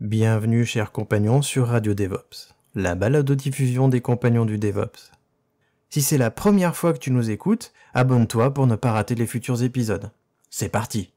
Bienvenue chers compagnons sur Radio DevOps, la balade de diffusion des compagnons du DevOps. Si c'est la première fois que tu nous écoutes, abonne-toi pour ne pas rater les futurs épisodes. C'est parti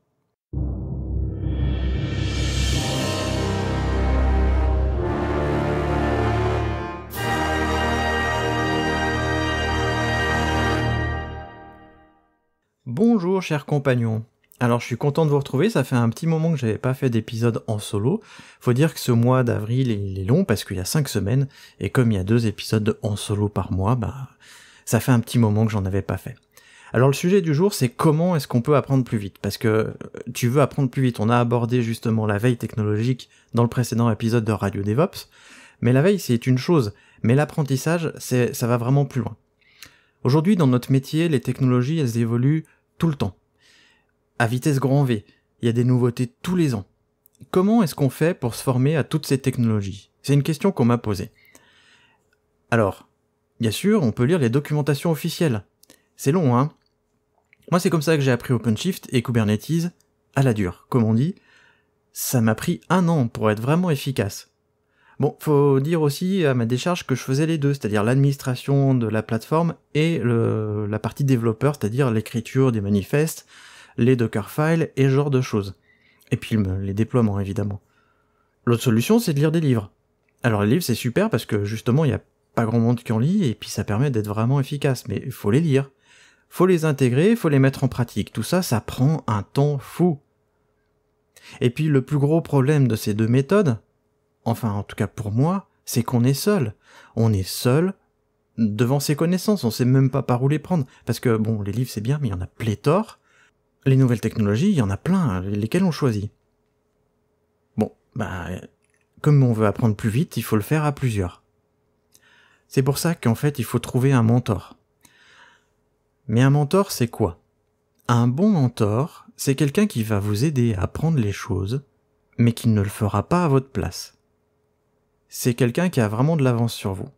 Bonjour chers compagnons, alors je suis content de vous retrouver, ça fait un petit moment que j'avais pas fait d'épisode en solo. Faut dire que ce mois d'avril il est long parce qu'il y a 5 semaines, et comme il y a deux épisodes en solo par mois, bah ça fait un petit moment que j'en avais pas fait. Alors le sujet du jour, c'est comment est-ce qu'on peut apprendre plus vite Parce que euh, tu veux apprendre plus vite. On a abordé justement la veille technologique dans le précédent épisode de Radio DevOps, mais la veille c'est une chose, mais l'apprentissage c'est ça va vraiment plus loin. Aujourd'hui dans notre métier, les technologies elles évoluent tout le temps à vitesse grand V. Il y a des nouveautés tous les ans. Comment est-ce qu'on fait pour se former à toutes ces technologies C'est une question qu'on m'a posée. Alors, bien sûr, on peut lire les documentations officielles. C'est long, hein Moi, c'est comme ça que j'ai appris OpenShift et Kubernetes à la dure, comme on dit. Ça m'a pris un an pour être vraiment efficace. Bon, faut dire aussi à ma décharge que je faisais les deux, c'est-à-dire l'administration de la plateforme et la partie développeur, c'est-à-dire l'écriture des manifestes, les Dockerfiles et genre de choses. Et puis les déploiements, évidemment. L'autre solution, c'est de lire des livres. Alors les livres, c'est super parce que justement, il n'y a pas grand monde qui en lit et puis ça permet d'être vraiment efficace, mais il faut les lire. Faut les intégrer, faut les mettre en pratique. Tout ça, ça prend un temps fou. Et puis le plus gros problème de ces deux méthodes, enfin en tout cas pour moi, c'est qu'on est seul. On est seul devant ses connaissances, on sait même pas par où les prendre. Parce que bon, les livres c'est bien, mais il y en a pléthore les nouvelles technologies, il y en a plein, lesquelles on choisit. Bon, bah, comme on veut apprendre plus vite, il faut le faire à plusieurs. C'est pour ça qu'en fait, il faut trouver un mentor. Mais un mentor, c'est quoi Un bon mentor, c'est quelqu'un qui va vous aider à apprendre les choses, mais qui ne le fera pas à votre place. C'est quelqu'un qui a vraiment de l'avance sur vous.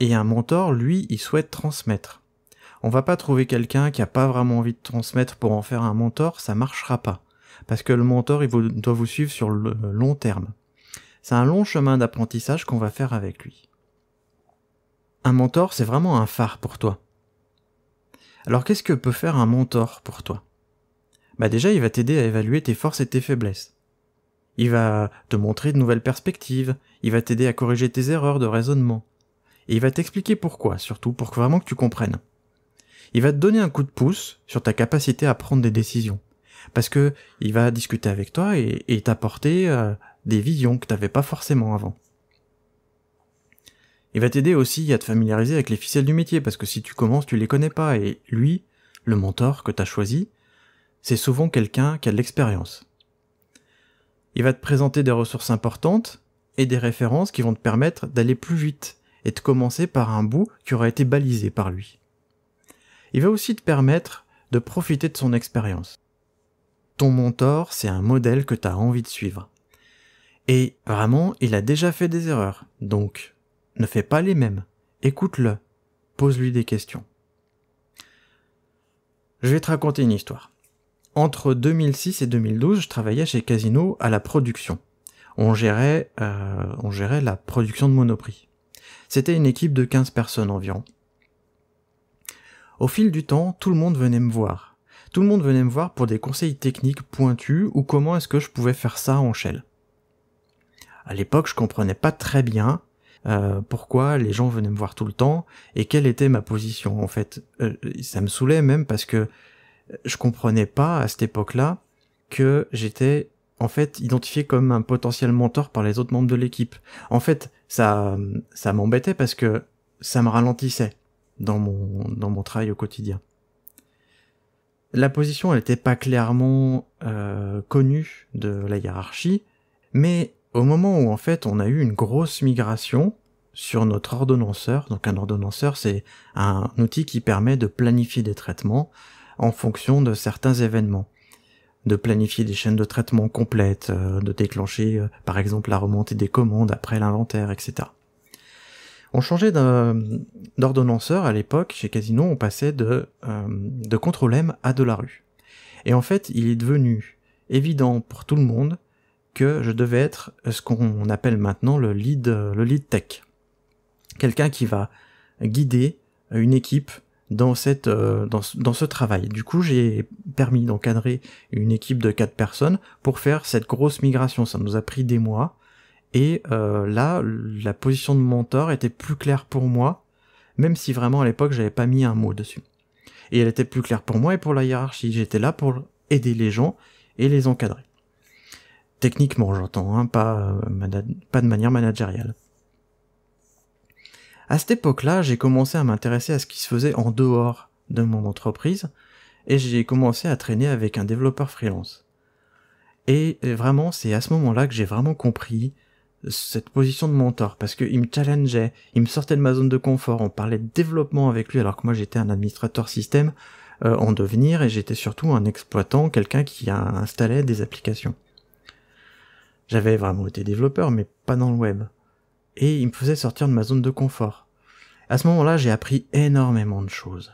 Et un mentor, lui, il souhaite transmettre on va pas trouver quelqu'un qui a pas vraiment envie de transmettre pour en faire un mentor, ça marchera pas. Parce que le mentor, il doit vous suivre sur le long terme. C'est un long chemin d'apprentissage qu'on va faire avec lui. Un mentor, c'est vraiment un phare pour toi. Alors qu'est-ce que peut faire un mentor pour toi Bah déjà, il va t'aider à évaluer tes forces et tes faiblesses. Il va te montrer de nouvelles perspectives, il va t'aider à corriger tes erreurs de raisonnement. Et il va t'expliquer pourquoi, surtout pour que vraiment que tu comprennes il va te donner un coup de pouce sur ta capacité à prendre des décisions. Parce que il va discuter avec toi et t'apporter euh, des visions que tu n'avais pas forcément avant. Il va t'aider aussi à te familiariser avec les ficelles du métier, parce que si tu commences, tu les connais pas, et lui, le mentor que t'as choisi, c'est souvent quelqu'un qui a de l'expérience. Il va te présenter des ressources importantes et des références qui vont te permettre d'aller plus vite et de commencer par un bout qui aura été balisé par lui il va aussi te permettre de profiter de son expérience. Ton mentor, c'est un modèle que tu as envie de suivre. Et vraiment, il a déjà fait des erreurs, donc ne fais pas les mêmes. Écoute-le, pose-lui des questions. Je vais te raconter une histoire. Entre 2006 et 2012, je travaillais chez Casino à la production. On gérait, euh, on gérait la production de Monoprix. C'était une équipe de 15 personnes environ. Au fil du temps, tout le monde venait me voir. Tout le monde venait me voir pour des conseils techniques pointus ou comment est-ce que je pouvais faire ça en shell. À l'époque, je comprenais pas très bien euh, pourquoi les gens venaient me voir tout le temps et quelle était ma position en fait. Euh, ça me saoulait même parce que je comprenais pas à cette époque-là que j'étais en fait identifié comme un potentiel mentor par les autres membres de l'équipe. En fait, ça ça m'embêtait parce que ça me ralentissait dans mon, dans mon travail au quotidien. La position n'était pas clairement euh, connue de la hiérarchie, mais au moment où en fait on a eu une grosse migration sur notre ordonnanceur, donc un ordonnanceur c'est un outil qui permet de planifier des traitements en fonction de certains événements de planifier des chaînes de traitement complètes, euh, de déclencher euh, par exemple la remontée des commandes après l'inventaire, etc. On changeait d'ordonnanceur à l'époque, chez Casino, on passait de, euh, de Contrôle M à de la rue. Et en fait, il est devenu évident pour tout le monde que je devais être ce qu'on appelle maintenant le lead, le lead tech. Quelqu'un qui va guider une équipe dans cette euh, dans, ce travail. Du coup, j'ai permis d'encadrer une équipe de quatre personnes pour faire cette grosse migration. Ça nous a pris des mois et euh, là, la position de mentor était plus claire pour moi, même si vraiment à l'époque j'avais pas mis un mot dessus. Et elle était plus claire pour moi et pour la hiérarchie. J'étais là pour aider les gens et les encadrer. Techniquement, j'entends, hein, pas, euh, pas de manière managériale. À cette époque-là, j'ai commencé à m'intéresser à ce qui se faisait en dehors de mon entreprise, et j'ai commencé à traîner avec un développeur freelance. Et euh, vraiment, c'est à ce moment-là que j'ai vraiment compris cette position de mentor parce il me challengeait, il me sortait de ma zone de confort, on parlait de développement avec lui alors que moi j'étais un administrateur système euh, en devenir et j'étais surtout un exploitant, quelqu'un qui installait des applications. J'avais vraiment été développeur mais pas dans le web. Et il me faisait sortir de ma zone de confort. À ce moment-là j'ai appris énormément de choses.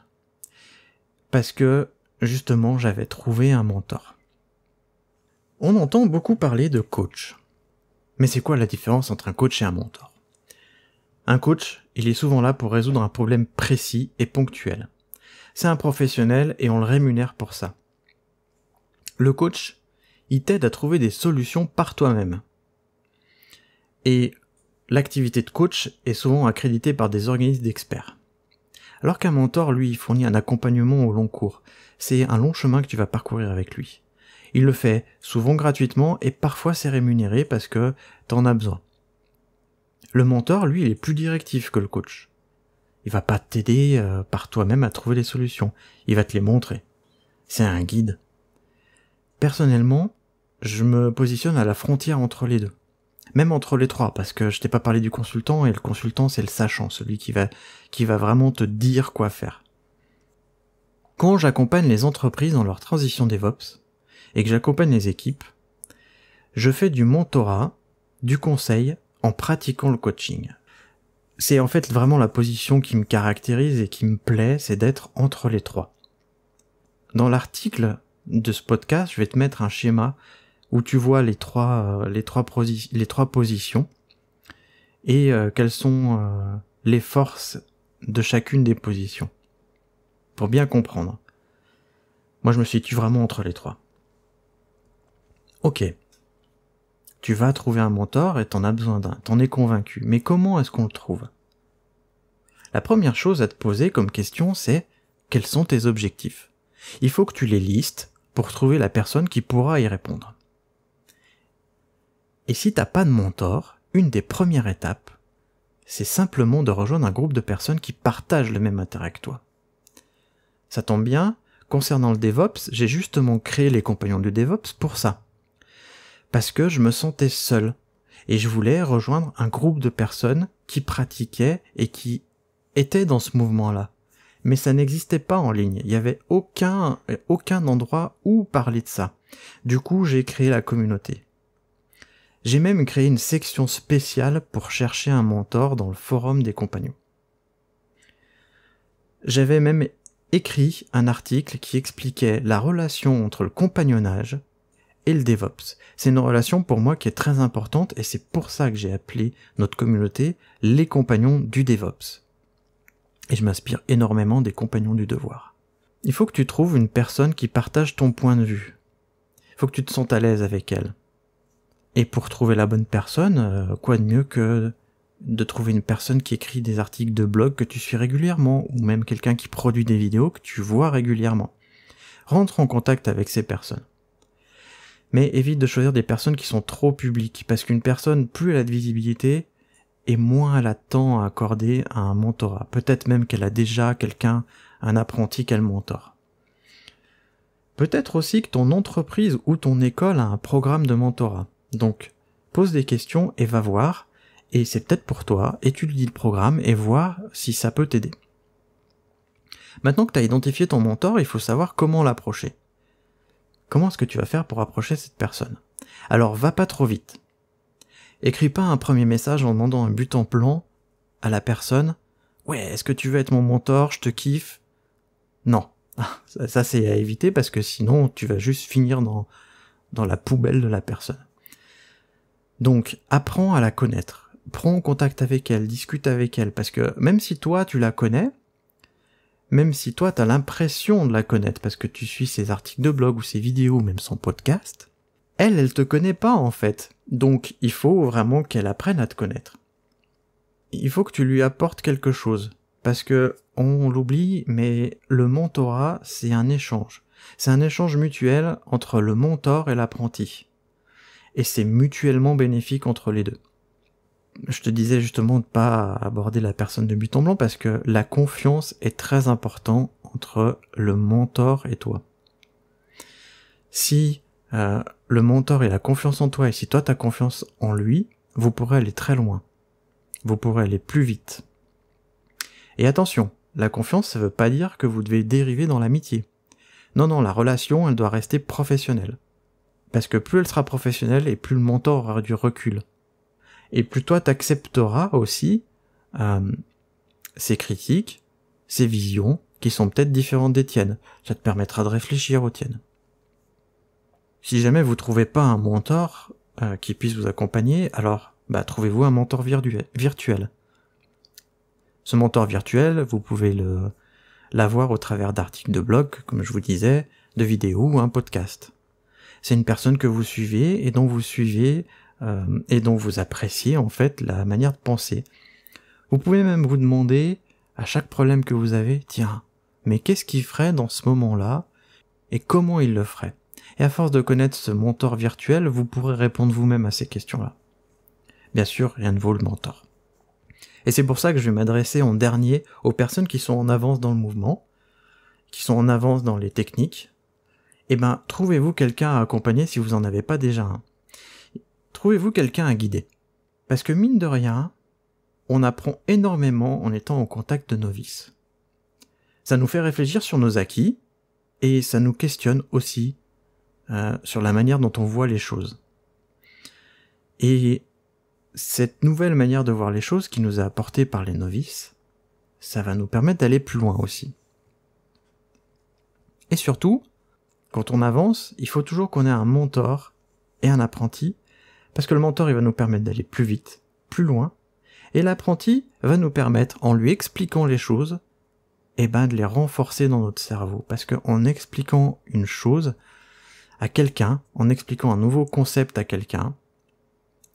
Parce que justement j'avais trouvé un mentor. On entend beaucoup parler de coach. Mais c'est quoi la différence entre un coach et un mentor Un coach, il est souvent là pour résoudre un problème précis et ponctuel. C'est un professionnel et on le rémunère pour ça. Le coach, il t'aide à trouver des solutions par toi-même. Et l'activité de coach est souvent accréditée par des organismes d'experts. Alors qu'un mentor, lui, fournit un accompagnement au long cours. C'est un long chemin que tu vas parcourir avec lui. Il le fait souvent gratuitement et parfois c'est rémunéré parce que t'en as besoin. Le mentor, lui, il est plus directif que le coach. Il va pas t'aider euh, par toi-même à trouver les solutions. Il va te les montrer. C'est un guide. Personnellement, je me positionne à la frontière entre les deux. Même entre les trois, parce que je t'ai pas parlé du consultant, et le consultant c'est le sachant, celui qui va, qui va vraiment te dire quoi faire. Quand j'accompagne les entreprises dans leur transition DevOps, et que j'accompagne les équipes, je fais du mentorat, du conseil, en pratiquant le coaching. C'est en fait vraiment la position qui me caractérise et qui me plaît, c'est d'être entre les trois. Dans l'article de ce podcast, je vais te mettre un schéma où tu vois les trois, euh, les trois, les trois positions et euh, quelles sont euh, les forces de chacune des positions. Pour bien comprendre. Moi, je me situe vraiment entre les trois. Ok, tu vas trouver un mentor et t'en as besoin d'un, t'en es convaincu. Mais comment est-ce qu'on le trouve La première chose à te poser comme question, c'est quels sont tes objectifs Il faut que tu les listes pour trouver la personne qui pourra y répondre. Et si t'as pas de mentor, une des premières étapes, c'est simplement de rejoindre un groupe de personnes qui partagent le même intérêt que toi. Ça tombe bien, concernant le DevOps, j'ai justement créé les compagnons du DevOps pour ça parce que je me sentais seul et je voulais rejoindre un groupe de personnes qui pratiquaient et qui étaient dans ce mouvement-là. Mais ça n'existait pas en ligne. Il n'y avait aucun, aucun endroit où parler de ça. Du coup, j'ai créé la communauté. J'ai même créé une section spéciale pour chercher un mentor dans le forum des compagnons. J'avais même écrit un article qui expliquait la relation entre le compagnonnage et le DevOps. C'est une relation pour moi qui est très importante et c'est pour ça que j'ai appelé notre communauté les compagnons du DevOps. Et je m'inspire énormément des compagnons du devoir. Il faut que tu trouves une personne qui partage ton point de vue. Il faut que tu te sentes à l'aise avec elle. Et pour trouver la bonne personne, euh, quoi de mieux que de trouver une personne qui écrit des articles de blog que tu suis régulièrement, ou même quelqu'un qui produit des vidéos que tu vois régulièrement. Rentre en contact avec ces personnes mais évite de choisir des personnes qui sont trop publiques, parce qu'une personne, plus elle a de visibilité, et moins elle a de temps à accorder à un mentorat. Peut-être même qu'elle a déjà quelqu'un, un apprenti qu'elle mentore. Peut-être aussi que ton entreprise ou ton école a un programme de mentorat. Donc, pose des questions et va voir, et c'est peut-être pour toi, étudie le programme et voir si ça peut t'aider. Maintenant que tu as identifié ton mentor, il faut savoir comment l'approcher. Comment est-ce que tu vas faire pour approcher cette personne Alors va pas trop vite. Écris pas un premier message en demandant un but en plan à la personne. Ouais, est-ce que tu veux être mon mentor Je te kiffe. Non. Ça, ça c'est à éviter parce que sinon tu vas juste finir dans, dans la poubelle de la personne. Donc apprends à la connaître. Prends contact avec elle, discute avec elle parce que même si toi tu la connais, même si toi t'as l'impression de la connaître parce que tu suis ses articles de blog ou ses vidéos ou même son podcast, elle, elle te connaît pas en fait. Donc il faut vraiment qu'elle apprenne à te connaître. Il faut que tu lui apportes quelque chose. Parce que, on l'oublie, mais le mentorat, c'est un échange. C'est un échange mutuel entre le mentor et l'apprenti. Et c'est mutuellement bénéfique entre les deux je te disais justement de pas aborder la personne de but en blanc parce que la confiance est très importante entre le mentor et toi. Si euh, le mentor et la confiance en toi et si toi tu as confiance en lui, vous pourrez aller très loin. Vous pourrez aller plus vite. Et attention, la confiance, ça veut pas dire que vous devez dériver dans l'amitié. Non, non, la relation, elle doit rester professionnelle. Parce que plus elle sera professionnelle et plus le mentor aura du recul et plus toi t'accepteras aussi euh, ces critiques, ces visions qui sont peut-être différentes des tiennes. Ça te permettra de réfléchir aux tiennes. Si jamais vous trouvez pas un mentor euh, qui puisse vous accompagner, alors bah, trouvez-vous un mentor virtuel. Ce mentor virtuel, vous pouvez le l'avoir au travers d'articles de blog, comme je vous disais, de vidéos ou un podcast. C'est une personne que vous suivez et dont vous suivez euh, et dont vous appréciez en fait la manière de penser. Vous pouvez même vous demander à chaque problème que vous avez, tiens, mais qu'est-ce qu'il ferait dans ce moment-là et comment il le ferait Et à force de connaître ce mentor virtuel, vous pourrez répondre vous-même à ces questions-là. Bien sûr, rien ne vaut le mentor. Et c'est pour ça que je vais m'adresser en dernier aux personnes qui sont en avance dans le mouvement, qui sont en avance dans les techniques. Eh ben, trouvez-vous quelqu'un à accompagner si vous n'en avez pas déjà un trouvez-vous quelqu'un à guider. Parce que mine de rien, on apprend énormément en étant au contact de novices. Ça nous fait réfléchir sur nos acquis et ça nous questionne aussi euh, sur la manière dont on voit les choses. Et cette nouvelle manière de voir les choses qui nous a apportée par les novices, ça va nous permettre d'aller plus loin aussi. Et surtout, quand on avance, il faut toujours qu'on ait un mentor et un apprenti parce que le mentor, il va nous permettre d'aller plus vite, plus loin, et l'apprenti va nous permettre, en lui expliquant les choses, eh ben, de les renforcer dans notre cerveau. Parce qu'en expliquant une chose à quelqu'un, en expliquant un nouveau concept à quelqu'un,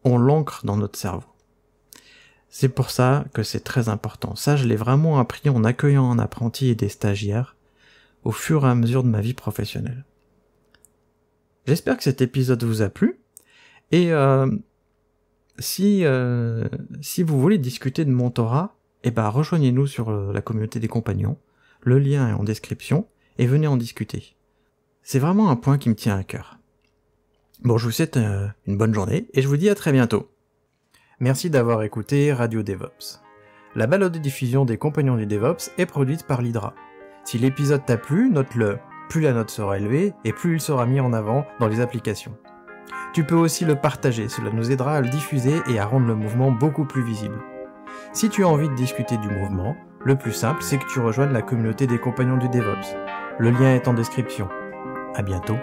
on l'ancre dans notre cerveau. C'est pour ça que c'est très important. Ça, je l'ai vraiment appris en accueillant un apprenti et des stagiaires au fur et à mesure de ma vie professionnelle. J'espère que cet épisode vous a plu. Et euh, si, euh, si vous voulez discuter de Montora, eh ben rejoignez-nous sur euh, la communauté des compagnons. Le lien est en description et venez en discuter. C'est vraiment un point qui me tient à cœur. Bon, je vous souhaite une bonne journée et je vous dis à très bientôt. Merci d'avoir écouté Radio DevOps. La balade de diffusion des compagnons du DevOps est produite par l'Hydra. Si l'épisode t'a plu, note-le. Plus la note sera élevée et plus il sera mis en avant dans les applications. Tu peux aussi le partager, cela nous aidera à le diffuser et à rendre le mouvement beaucoup plus visible. Si tu as envie de discuter du mouvement, le plus simple, c'est que tu rejoignes la communauté des compagnons du DevOps. Le lien est en description. À bientôt